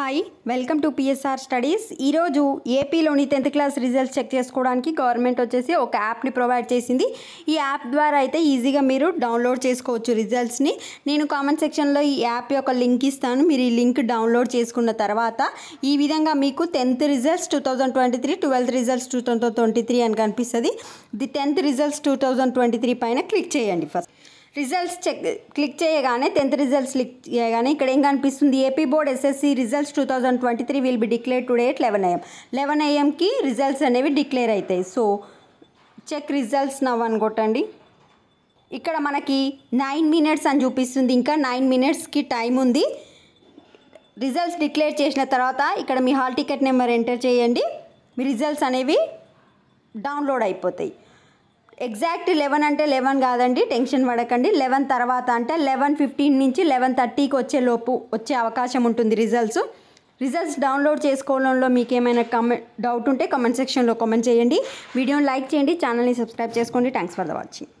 hi welcome to PSR studies ఈరోజు ఏపీలోని tenth class results check చేసుకోవడానికి గవర్నమెంట్ వచ్చేసి ఒక యాప్ని ప్రొవైడ్ చేసింది ఈ యాప్ ద్వారా అయితే ఈజీగా మీరు డౌన్లోడ్ చేసుకోవచ్చు రిజల్ట్స్ని నేను కామెంట్ సెక్షన్లో ఈ యాప్ యొక్క లింక్ ఇస్తాను మీరు ఈ లింక్ డౌన్లోడ్ చేసుకున్న తర్వాత ఈ విధంగా మీకు tenth results two thousand twenty three twelfth results two thousand twenty three అని కనిపిస్తుంది the tenth results two thousand twenty three పైన క్లిక్ చేయండి ఫస్ట్ రిజల్ట్స్ చెక్ క్లిక్ చేయగానే టెన్త్ రిజల్ట్స్ క్లిక్ చేయగానే ఇక్కడ ఏం కనిపిస్తుంది AP board SSC results two thousand twenty three will be declare today at eleven AM eleven ఏఎంకి results అనేవి declare అవుతాయి సో చెక్ రిజల్ట్స్ నవ్ అనుకోటండి కొట్టండి ఇక్కడ మనకి నైన్ మినిట్స్ అని చూపిస్తుంది ఇంకా నైన్ మినిట్స్కి టైం ఉంది రిజల్ట్స్ డిక్లేర్ చేసిన తర్వాత ఇక్కడ మీ హాల్ టికెట్ నెంబర్ ఎంటర్ చేయండి మీ రిజల్ట్స్ అనేవి డౌన్లోడ్ అయిపోతాయి ఎగ్జాక్ట్ లెవెన్ అంటే లెవెన్ కాదండి టెన్షన్ పడకండి లెవెన్ తర్వాత అంటే లెవెన్ ఫిఫ్టీన్ నుంచి లెవెన్ థర్టీకి వచ్చే లోపు వచ్చే అవకాశం ఉంటుంది రిజల్ట్స్ రిజల్ట్స్ డౌన్లోడ్ చేసుకోవడంలో మీకు ఏమైనా కమెంట్ డౌట్ ఉంటే కమెంట్ సెక్షన్లో కమెంట్ చేయండి వీడియోని లైక్ చేయండి ఛానల్ని సబ్స్క్రైబ్ చేసుకోండి థ్యాంక్స్ ఫర్ ద వాచింగ్